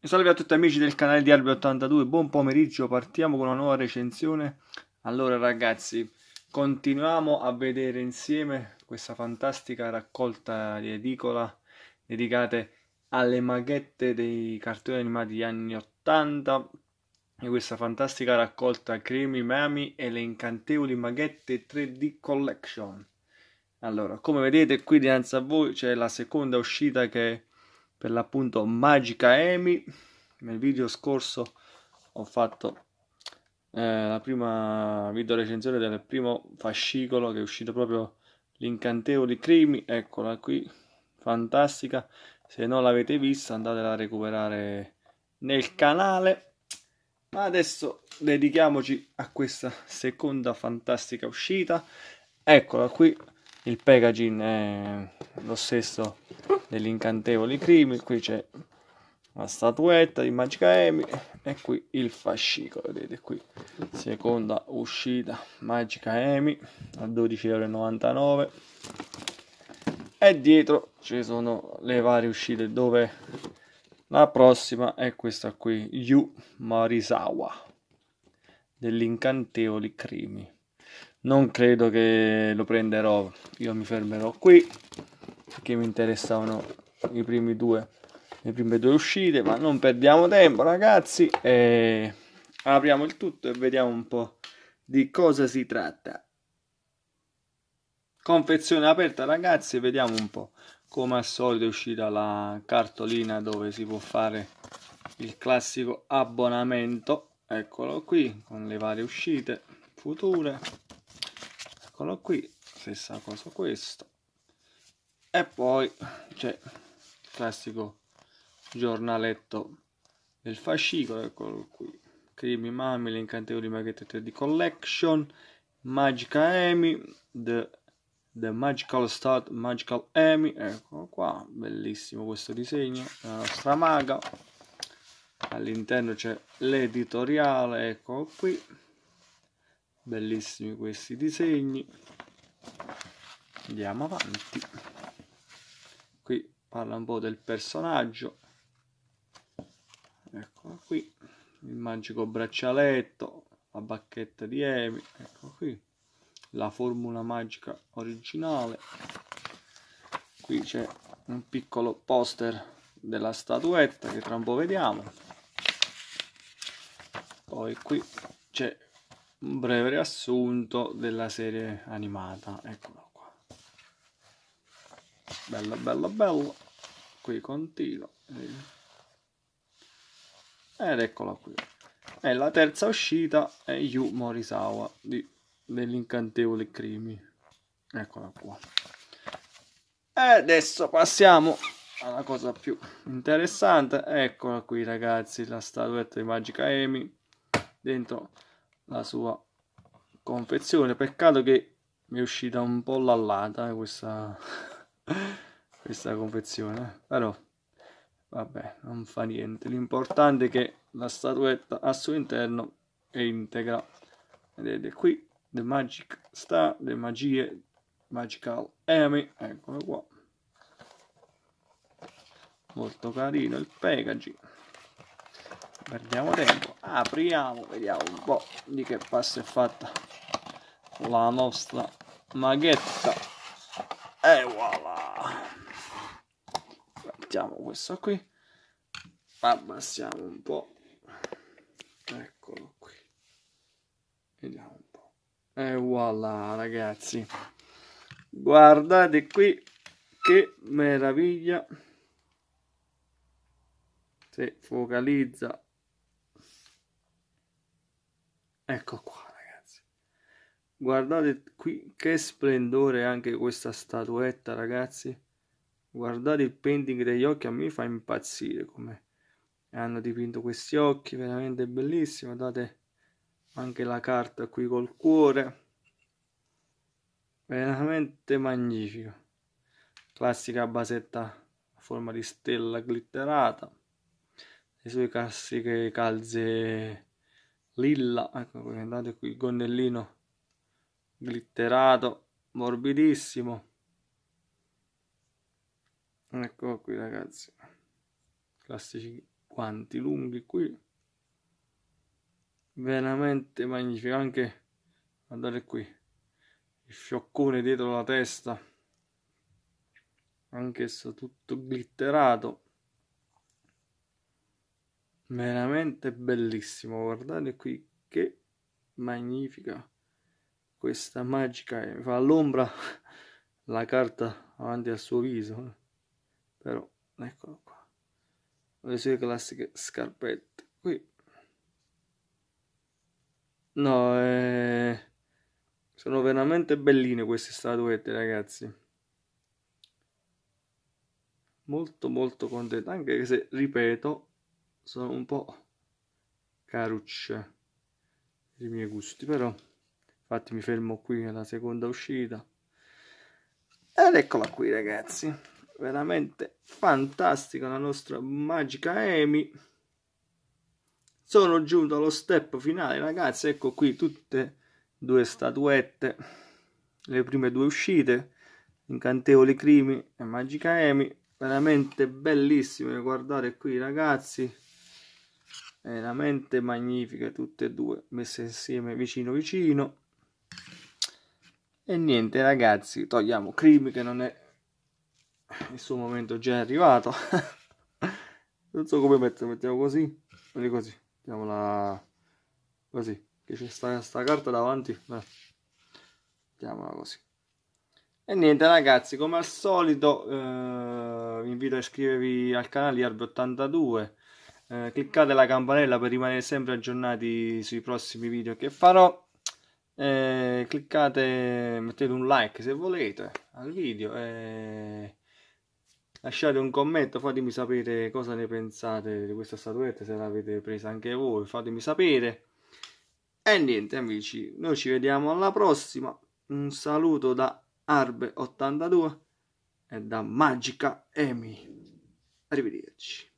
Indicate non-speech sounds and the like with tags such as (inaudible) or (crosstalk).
Salve a tutti amici del canale di Albi82, buon pomeriggio, partiamo con una nuova recensione. Allora ragazzi, continuiamo a vedere insieme questa fantastica raccolta di edicola dedicate alle maghette dei cartoni animati degli anni 80 e questa fantastica raccolta Cremi Mami e le incantevoli maghette 3D Collection. Allora, come vedete qui dinanzi a voi c'è la seconda uscita che è per l'appunto Magica Emi. Nel video scorso ho fatto eh, la prima video recensione del primo fascicolo che è uscito proprio l'incanteo di Crimi, eccola qui, fantastica. Se non l'avete vista andatela a recuperare nel canale. Ma adesso dedichiamoci a questa seconda fantastica uscita. Eccola qui, il packaging è lo stesso degli incantevoli crimini, qui c'è la statuetta di Magica Emi e qui il fascicolo, vedete qui, seconda uscita Magica Emi a 12,99 euro e dietro ci sono le varie uscite dove la prossima è questa qui, Yu Marisawa degli incantevoli crimi. Non credo che lo prenderò, io mi fermerò qui perché mi interessavano i primi due le prime due uscite ma non perdiamo tempo ragazzi e apriamo il tutto e vediamo un po' di cosa si tratta confezione aperta ragazzi vediamo un po' come al solito è uscita la cartolina dove si può fare il classico abbonamento eccolo qui con le varie uscite future eccolo qui stessa cosa questo e poi c'è il classico giornaletto del fascicolo eccolo qui Creamy Mamile incantevoli maghette 3D Collection Magica Amy The, The Magical Start Magical Amy eccolo qua bellissimo questo disegno la nostra maga all'interno c'è l'editoriale eccolo qui bellissimi questi disegni andiamo avanti qui parla un po' del personaggio eccolo qui il magico braccialetto la bacchetta di Emi ecco qui la formula magica originale qui c'è un piccolo poster della statuetta che tra un po' vediamo poi qui c'è un breve riassunto della serie animata eccola bella bella bella qui continua ed eccola qui e la terza uscita è Yu Morisawa dell'incantevole Crimi eccola qua e adesso passiamo alla cosa più interessante eccola qui ragazzi la statuetta di Magica Emi dentro la sua confezione peccato che mi è uscita un po' lallata eh, questa (laughs) questa confezione però vabbè non fa niente l'importante è che la statuetta al suo interno è integra vedete qui The Magic Star le magie Magical Amy eccolo qua molto carino il packaging perdiamo tempo apriamo vediamo un po' di che passo è fatta la nostra maghetta mettiamo questo qui abbassiamo un po' eccolo qui vediamo un po' e voilà ragazzi guardate qui che meraviglia si focalizza ecco qua ragazzi guardate qui che splendore anche questa statuetta ragazzi Guardare il painting degli occhi a me fa impazzire come hanno dipinto questi occhi, veramente bellissimo. Guardate anche la carta qui col cuore, veramente magnifico. Classica basetta a forma di stella glitterata, le sue classiche calze lilla, ecco guardate qui il gonnellino glitterato, morbidissimo eccolo qui ragazzi classici guanti lunghi qui veramente magnifico anche guardate qui il fioccone dietro la testa anch'esso tutto glitterato veramente bellissimo guardate qui che magnifica questa magica fa all'ombra (laughs) la carta davanti al suo viso però eccolo qua le sue classiche scarpette qui no eh, sono veramente belline queste statuette ragazzi molto molto contento anche se ripeto sono un po' carucce i miei gusti però infatti mi fermo qui alla seconda uscita ed eccola qui ragazzi veramente fantastica la nostra magica Emi sono giunto allo step finale ragazzi ecco qui tutte due statuette le prime due uscite incantevoli crimi e magica Emi veramente bellissime guardate qui ragazzi veramente magnifiche tutte e due messe insieme vicino vicino e niente ragazzi togliamo crimi che non è il suo momento già è arrivato (laughs) non so come metterlo, mettiamo così meglio così, mettiamola così, che c'è sta, sta, carta davanti Beh. mettiamola così e niente ragazzi, come al solito eh, vi invito a iscrivervi al canale Arbi82 eh, cliccate la campanella per rimanere sempre aggiornati sui prossimi video che farò eh, cliccate mettete un like se volete al video e eh, lasciate un commento, fatemi sapere cosa ne pensate di questa statuetta, se l'avete presa anche voi, fatemi sapere. E niente amici, noi ci vediamo alla prossima, un saluto da Arbe82 e da Magica Emi. Arrivederci.